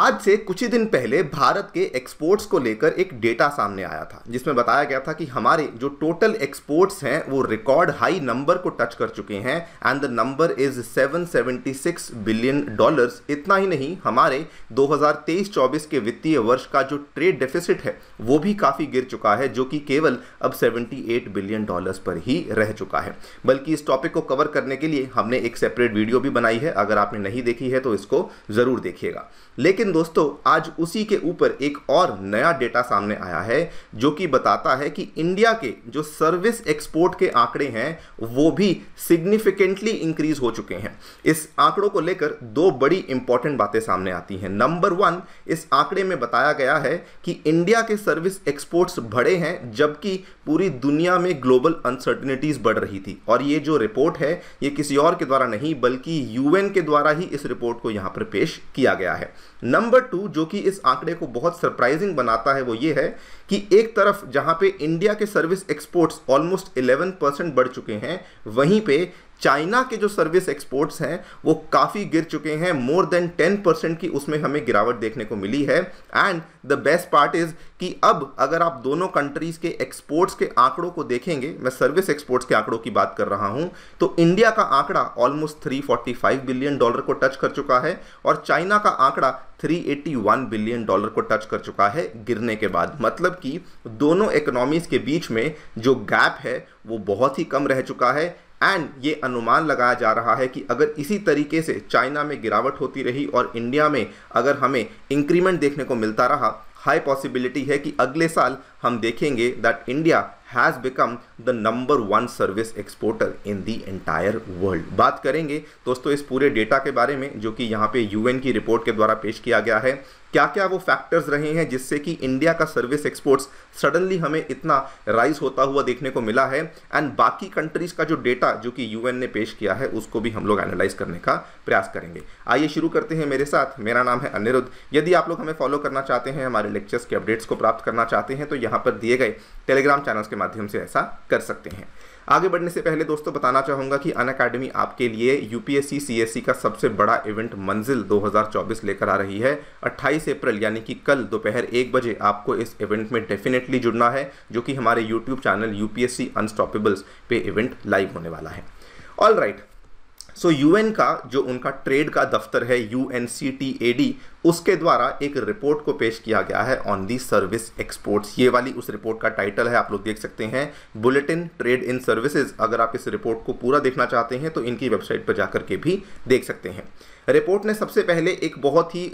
आज से कुछ ही दिन पहले भारत के एक्सपोर्ट्स को लेकर एक डेटा सामने आया था जिसमें बताया गया था कि हमारे जो टोटल एक्सपोर्ट्स हैं वो रिकॉर्ड हाई नंबर को टच कर चुके हैं and the number is 776 billion dollars इतना ही नहीं हमारे 2023-24 के वित्तीय वर्ष का जो ट्रेड डेफिसिट है वो भी काफ़ी गिर चुका है जो कि केवल अब सेवेंटी बिलियन डॉलर्स पर ही रह चुका है बल्कि इस टॉपिक को कवर करने के लिए हमने एक सेपरेट वीडियो भी बनाई है अगर आपने नहीं देखी है तो इसको ज़रूर देखिएगा लेकिन लेकिन दोस्तों आज उसी के ऊपर एक और नया डेटा सामने आया है जो कि बताता है कि इंडिया के जो सर्विस एक्सपोर्ट के आंकड़े हैं वो भी सिग्निफिकेंटली इंक्रीज हो चुके हैं इस आंकड़ों को लेकर दो बड़ी इंपॉर्टेंट बातें सामने आती हैं नंबर वन इस आंकड़े में बताया गया है कि इंडिया के सर्विस एक्सपोर्ट्स बढ़े हैं जबकि पूरी दुनिया में ग्लोबल अनसर्टनिटीज़ बढ़ रही थी और ये जो रिपोर्ट है ये किसी और के द्वारा नहीं बल्कि यूएन के द्वारा ही इस रिपोर्ट को यहां पर पेश किया गया है नंबर टू जो कि इस आंकड़े को बहुत सरप्राइजिंग बनाता है वो ये है कि एक तरफ जहां पे इंडिया के सर्विस एक्सपोर्ट्स ऑलमोस्ट 11 परसेंट बढ़ चुके हैं वहीं पे चाइना के जो सर्विस एक्सपोर्ट्स हैं वो काफ़ी गिर चुके हैं मोर देन टेन परसेंट की उसमें हमें गिरावट देखने को मिली है and the best part is कि अब अगर आप दोनों कंट्रीज़ के एक्सपोर्ट्स के आंकड़ों को देखेंगे मैं सर्विस एक्सपोर्ट्स के आंकड़ों की बात कर रहा हूँ तो इंडिया का आंकड़ा ऑलमोस्ट 345 बिलियन डॉलर को टच कर चुका है और चाइना का आंकड़ा 381 बिलियन डॉलर को टच कर चुका है गिरने के बाद मतलब कि दोनों इकोनॉमीज़ के बीच में जो गैप है वो बहुत ही कम रह चुका है एंड ये अनुमान लगाया जा रहा है कि अगर इसी तरीके से चाइना में गिरावट होती रही और इंडिया में अगर हमें इंक्रीमेंट देखने को मिलता रहा हाई पॉसिबिलिटी है कि अगले साल हम देखेंगे that India has become the number one service exporter in the entire world बात करेंगे दोस्तों इस पूरे डेटा के बारे में जो कि यहाँ पे यूएन की रिपोर्ट के द्वारा पेश किया गया है क्या क्या वो फैक्टर्स रहे हैं जिससे कि इंडिया का सर्विस एक्सपोर्ट्स सडनली हमें इतना राइज होता हुआ देखने को मिला है एंड बाकी कंट्रीज का जो डेटा जो कि यूएन ने पेश किया है उसको भी हम लोग एनालाइज करने का प्रयास करेंगे आइए शुरू करते हैं मेरे साथ मेरा नाम है अनिरुद्ध यदि आप लोग हमें फॉलो करना चाहते हैं हमारे लेक्चर्स के अपडेट्स को प्राप्त करना चाहते हैं तो यहाँ पर दिए गए टेलीग्राम चैनल्स के माध्यम से ऐसा कर सकते हैं आगे बढ़ने से पहले दोस्तों बताना चाहूंगा कि अन अकेडमी आपके लिए यूपीएससी सीएससी का सबसे बड़ा इवेंट मंजिल 2024 लेकर आ रही है 28 अप्रैल यानी कि कल दोपहर एक बजे आपको इस इवेंट में डेफिनेटली जुड़ना है जो कि हमारे यूट्यूब चैनल यूपीएससी अनस्टॉपेबल्स पे इवेंट लाइव होने वाला है ऑल राइट सो यूएन का जो उनका ट्रेड का दफ्तर है यू एन सी टी उसके द्वारा एक रिपोर्ट को पेश किया गया है ऑन दी सर्विस एक्सपोर्ट्स ये वाली उस रिपोर्ट का टाइटल है आप लोग देख सकते हैं बुलेटिन ट्रेड इन सर्विसेज अगर आप इस रिपोर्ट को पूरा देखना चाहते हैं तो इनकी वेबसाइट पर जाकर के भी देख सकते हैं रिपोर्ट ने सबसे पहले एक बहुत ही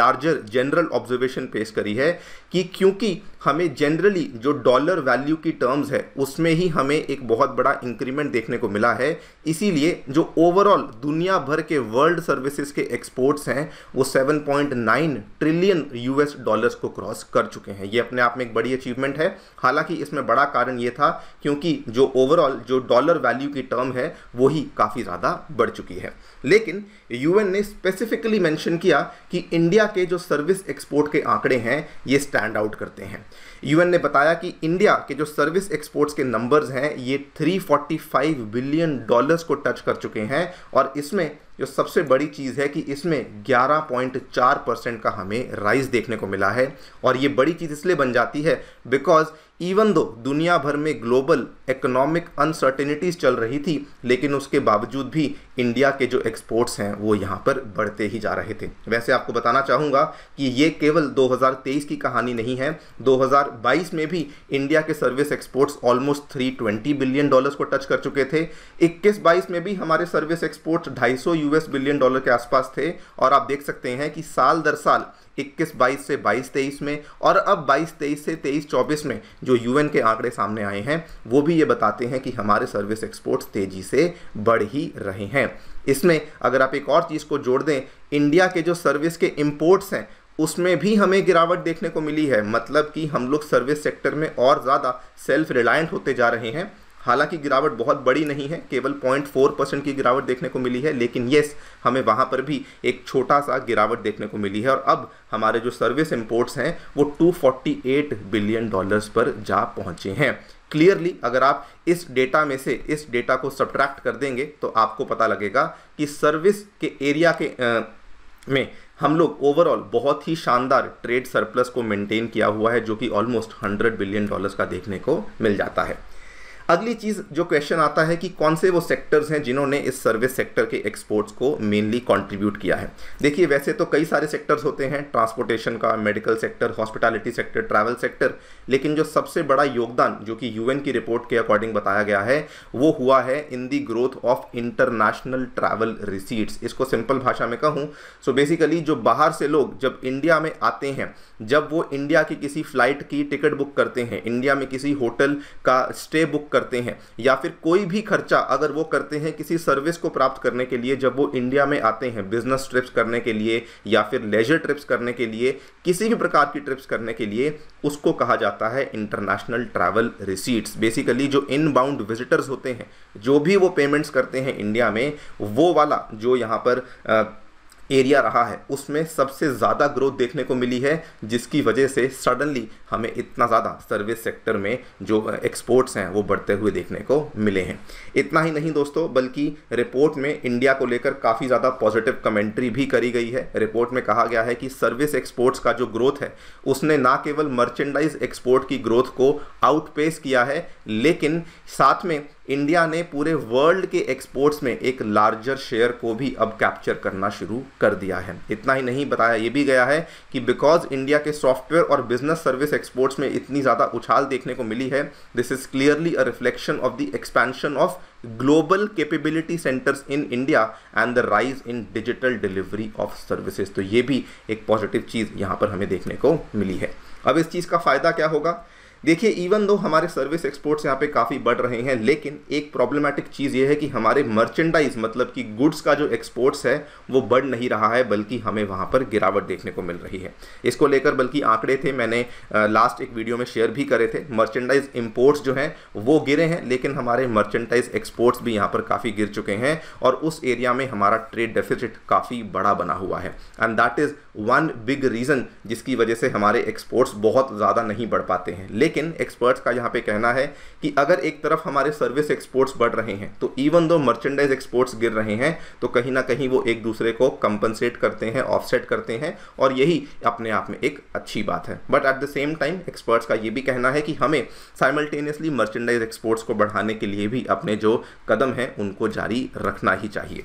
लार्जर जनरल ऑब्जर्वेशन पेश करी है कि क्योंकि हमें जनरली जो डॉलर वैल्यू की टर्म्स है उसमें ही हमें एक बहुत बड़ा इंक्रीमेंट देखने को मिला है इसीलिए जो ओवरऑल दुनिया भर के वर्ल्ड सर्विसेज के एक्सपोर्ट्स हैं वो seven point 1.9 trillion US dollars को क्रॉस कर चुके हैं ये अपने आप में एक बड़ी अचीवमेंट है हालांकि इसमें बड़ा कारण ये था क्योंकि जो ओवरऑल जो डॉलर वैल्यू की टर्म है वो ही काफ़ी ज़्यादा बढ़ चुकी है लेकिन यूएन ने स्पेसिफिकली मेंशन किया कि इंडिया के जो सर्विस एक्सपोर्ट के आंकड़े हैं ये स्टैंड आउट करते हैं यूएन ने बताया कि इंडिया के जो सर्विस एक्सपोर्ट्स के नंबर्स हैं ये 345 बिलियन डॉलर्स को टच कर चुके हैं और इसमें जो सबसे बड़ी चीज़ है कि इसमें 11.4 परसेंट का हमें राइज देखने को मिला है और ये बड़ी चीज़ इसलिए बन जाती है बिकॉज इवन दो दुनिया भर में ग्लोबल इकोनॉमिक अनसर्टेनिटीज चल रही थी लेकिन उसके बावजूद भी इंडिया के जो एक्सपोर्ट्स हैं वो यहाँ पर बढ़ते ही जा रहे थे वैसे आपको बताना चाहूँगा कि ये केवल 2023 की कहानी नहीं है 2022 में भी इंडिया के service exports almost 320 billion dollars को टच कर चुके थे 21-22 में भी हमारे service exports 250 US billion dollar के आसपास थे और आप देख सकते हैं कि साल दर साल इक्कीस बाईस से बाईस तेईस में और अब बाईस तेईस से तेईस चौबीस में जो यूएन के आंकड़े सामने आए हैं वो भी ये बताते हैं कि हमारे सर्विस एक्सपोर्ट्स तेज़ी से बढ़ ही रहे हैं इसमें अगर आप एक और चीज़ को जोड़ दें इंडिया के जो सर्विस के इम्पोर्ट्स हैं उसमें भी हमें गिरावट देखने को मिली है मतलब कि हम लोग सर्विस सेक्टर में और ज़्यादा सेल्फ रिलायंट होते जा रहे हैं हालांकि गिरावट बहुत बड़ी नहीं है केवल 0.4 परसेंट की गिरावट देखने को मिली है लेकिन यस हमें वहां पर भी एक छोटा सा गिरावट देखने को मिली है और अब हमारे जो सर्विस इम्पोर्ट्स हैं वो 248 बिलियन डॉलर्स पर जा पहुंचे हैं क्लियरली अगर आप इस डेटा में से इस डेटा को सब्ट्रैक्ट कर देंगे तो आपको पता लगेगा कि सर्विस के एरिया के आ, में हम लोग ओवरऑल बहुत ही शानदार ट्रेड सरप्लस को मेंटेन किया हुआ है जो कि ऑलमोस्ट 100 बिलियन डॉलर्स का देखने को मिल जाता है अगली चीज़ जो क्वेश्चन आता है कि कौन से वो सेक्टर्स हैं जिन्होंने इस सर्विस सेक्टर के एक्सपोर्ट्स को मेनली कंट्रीब्यूट किया है देखिए वैसे तो कई सारे सेक्टर्स होते हैं ट्रांसपोर्टेशन का medical sector hospitality sector travel sector लेकिन जो सबसे बड़ा योगदान जो कि यूएन की रिपोर्ट के अकॉर्डिंग बताया गया है वो हुआ है in the growth of international travel receipts इसको सिंपल भाषा में कहूँ सो बेसिकली जो बाहर से लोग जब इंडिया में आते हैं जब वो इंडिया की किसी फ्लाइट की टिकट बुक करते हैं इंडिया में किसी होटल का स्टे बुक करते हैं या फिर कोई भी खर्चा अगर वो करते हैं किसी सर्विस को प्राप्त करने के लिए जब वो इंडिया में आते हैं बिजनेस ट्रिप्स करने के लिए या फिर लेजर ट्रिप्स करने के लिए किसी भी प्रकार की ट्रिप्स करने के लिए उसको कहा जाता है इंटरनेशनल ट्रैवल रिसीट्स बेसिकली जो इनबाउंड विजिटर्स होते हैं जो भी वो पेमेंट्स करते हैं इंडिया में वो वाला जो यहाँ पर आ, एरिया रहा है उसमें सबसे ज़्यादा ग्रोथ देखने को मिली है जिसकी वजह से सडनली हमें इतना ज़्यादा सर्विस सेक्टर में जो एक्सपोर्ट्स हैं वो बढ़ते हुए देखने को मिले हैं इतना ही नहीं दोस्तों बल्कि रिपोर्ट में इंडिया को लेकर काफ़ी ज़्यादा पॉजिटिव कमेंट्री भी करी गई है रिपोर्ट में कहा गया है कि सर्विस एक्सपोर्ट्स का जो ग्रोथ है उसने ना केवल मर्चेंडाइज एक्सपोर्ट की ग्रोथ को आउटपेस किया है लेकिन साथ में इंडिया ने पूरे वर्ल्ड के एक्सपोर्ट्स में एक लार्जर शेयर को भी अब कैप्चर करना शुरू कर दिया है इतना ही नहीं बताया ये भी गया है कि बिकॉज इंडिया के सॉफ्टवेयर और बिजनेस सर्विस एक्सपोर्ट्स में इतनी ज़्यादा उछाल देखने को मिली है this is clearly a reflection of the expansion of global capability centres in India and the rise in digital delivery of services तो ये भी एक पॉजिटिव चीज़ यहाँ पर हमें देखने को मिली है अब इस चीज़ का फ़ायदा क्या होगा देखिए इवन दो हमारे सर्विस एक्सपोर्ट्स यहाँ पे काफ़ी बढ़ रहे हैं लेकिन एक प्रॉब्लमेटिक चीज़ ये है कि हमारे मर्चेंडाइज मतलब कि गुड्स का जो एक्सपोर्ट्स है वो बढ़ नहीं रहा है बल्कि हमें वहाँ पर गिरावट देखने को मिल रही है इसको लेकर बल्कि आंकड़े थे मैंने लास्ट एक वीडियो में शेयर भी करे थे मर्चेंडाइज इम्पोर्ट्स जो हैं वो गिरे हैं लेकिन हमारे मर्चेंडाइज एक्सपोर्ट्स भी यहाँ पर काफ़ी गिर चुके हैं और उस एरिया में हमारा ट्रेड डेफिसिट काफ़ी बड़ा बना हुआ है and that is one big reason जिसकी वजह से हमारे एक्सपोर्ट्स बहुत ज़्यादा नहीं बढ़ पाते हैं लेकिन एक्सपर्ट्स का यहाँ पे कहना है कि अगर एक तरफ हमारे सर्विस एक्सपोर्ट्स बढ़ रहे हैं तो इवन दो मर्चेंडाइज एक्सपोर्ट्स गिर रहे हैं तो कहीं ना कहीं वो एक दूसरे को कंपनसेट करते हैं ऑफसेट करते हैं और यही अपने आप में एक अच्छी बात है but at the same time experts का ये भी कहना है कि हमें साइमल्टेनियसली मर्चेंडाइज एक्सपोर्ट्स को बढ़ाने के लिए भी अपने जो कदम हैं उनको जारी रखना ही चाहिए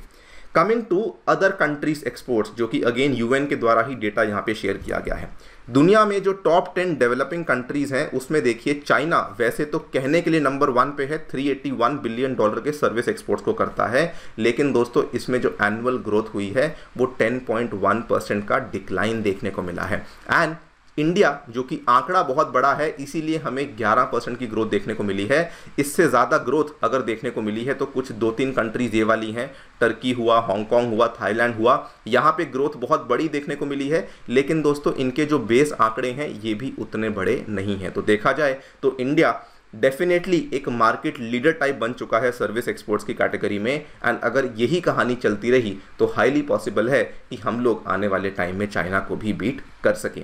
coming to other countries exports जो कि अगेन यूएन के द्वारा ही डेटा यहाँ पे शेयर किया गया है दुनिया में जो टॉप टेन डेवलपिंग कंट्रीज़ हैं उसमें देखिए चाइना वैसे तो कहने के लिए नंबर वन पे है 381 बिलियन डॉलर के सर्विस एक्सपोर्ट्स को करता है लेकिन दोस्तों इसमें जो एनुअल ग्रोथ हुई है वो 10.1 परसेंट का डिक्लाइन देखने को मिला है एंड इंडिया जो कि आंकड़ा बहुत बड़ा है इसीलिए हमें 11 परसेंट की ग्रोथ देखने को मिली है इससे ज़्यादा ग्रोथ अगर देखने को मिली है तो कुछ दो तीन कंट्रीज ये वाली हैं टर्की हुआ हांगकॉन्ग हुआ थाईलैंड हुआ यहाँ पे ग्रोथ बहुत बड़ी देखने को मिली है लेकिन दोस्तों इनके जो बेस आंकड़े हैं ये भी उतने बड़े नहीं हैं तो देखा जाए तो इंडिया डेफिनेटली एक मार्केट लीडर टाइप बन चुका है सर्विस एक्सपोर्ट्स की कैटेगरी में एंड अगर यही कहानी चलती रही तो हाईली पॉसिबल है कि हम लोग आने वाले टाइम में चाइना को भी बीट कर सकें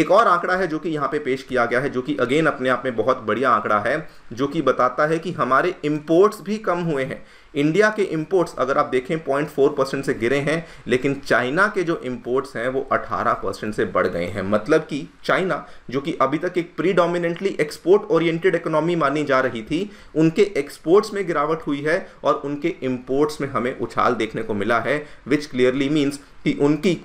एक और आंकड़ा है जो कि यहाँ पे पेश किया गया है जो कि अगेन अपने आप में बहुत बढ़िया आंकड़ा है जो कि बताता है कि हमारे इम्पोर्ट्स भी कम हुए हैं इंडिया के इम्पोर्ट्स अगर आप देखें पॉइंट फोर परसेंट से गिरे हैं लेकिन चाइना के जो इम्पोर्ट्स हैं वो अठारह परसेंट से बढ़ गए हैं मतलब कि चाइना जो कि अभी तक एक प्रीडोमिनेंटली एक्सपोर्ट ओरिएंटेड इकोनॉमी मानी जा रही थी उनके एक्सपोर्ट्स में गिरावट हुई है और उनके इम्पोर्ट्स में हमें उछाल देखने को मिला है विच क्लियरली मीन्स कि उनकी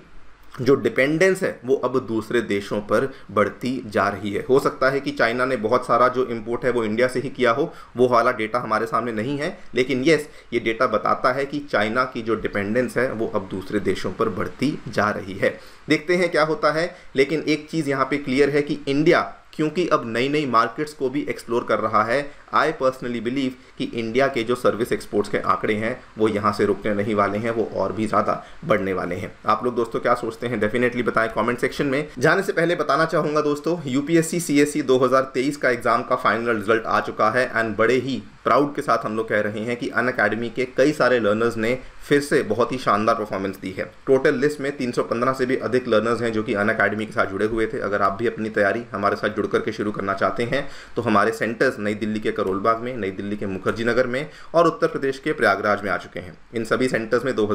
जो डिपेंडेंस है वो अब दूसरे देशों पर बढ़ती जा रही है हो सकता है कि चाइना ने बहुत सारा जो इम्पोर्ट है वो इंडिया से ही किया हो वो वाला डेटा हमारे सामने नहीं है लेकिन यस ये डेटा बताता है कि चाइना की जो डिपेंडेंस है वो अब दूसरे देशों पर बढ़ती जा रही है देखते हैं क्या होता है लेकिन एक चीज़ यहाँ पर क्लियर है कि इंडिया क्योंकि अब नई नई मार्केट्स को भी एक्सप्लोर कर रहा है आई पर्सनली बिलीव कि इंडिया के जो सर्विस एक्सपोर्ट्स के आंकड़े हैं वो यहाँ से रुकने नहीं वाले हैं वो और भी ज़्यादा बढ़ने वाले हैं आप लोग दोस्तों क्या सोचते हैं डेफिनेटली बताएं कमेंट सेक्शन में जाने से पहले बताना चाहूँगा दोस्तों यूपीएससी सीएससी 2023 का एग्ज़ाम का फाइनल रिजल्ट आ चुका है एंड बड़े ही प्राउड के साथ हम लोग कह रहे हैं कि अन अकेडमी के कई सारे लर्नर्स ने फिर से बहुत ही शानदार परफॉर्मेंस दी है टोटल लिस्ट में 315 से भी अधिक लर्नर्स हैं जो कि अन अकेडमी के साथ जुड़े हुए थे अगर आप भी अपनी तैयारी हमारे साथ जुड़ करके शुरू करना चाहते हैं तो हमारे सेंटर्स नई दिल्ली के करोलबाग में नई दिल्ली के मुखर्जी नगर में और उत्तर प्रदेश के प्रयागराज में आ चुके हैं इन सभी सेंटर्स में दो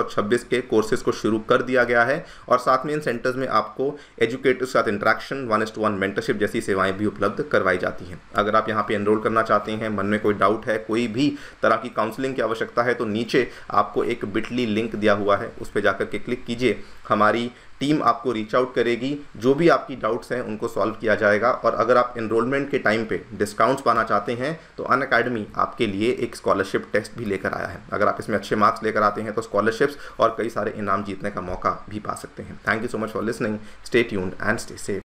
और छब्बीस के कोर्सेज को शुरू कर दिया गया है और साथ में इन सेंटर्स में आपको एजुकेटर्स के साथ interaction one s to one mentorship जैसी सेवाएं भी उपलब्ध करवाई जाती हैं अगर आप यहाँ पर एनरोल करना चाहते हैं मन में कोई कोई डाउट है कोई भी तरह की काउंसलिंग की आवश्यकता है तो नीचे आपको एक बिटली लिंक दिया हुआ है उस पर जाकर के क्लिक कीजिए हमारी टीम आपको रीच आउट करेगी जो भी आपकी डाउट्स हैं उनको सॉल्व किया जाएगा और अगर आप इनरोलमेंट के टाइम पे डिस्काउंट्स पाना चाहते हैं तो अन अकेडमी आपके लिए एक स्कॉलरशिप टेस्ट भी लेकर आया है अगर आप इसमें अच्छे मार्क्स लेकर आते हैं तो स्कॉलरशिप्स और कई सारे इनाम जीतने का मौका भी पा सकते हैं thank you so much for listening stay tune and stay safe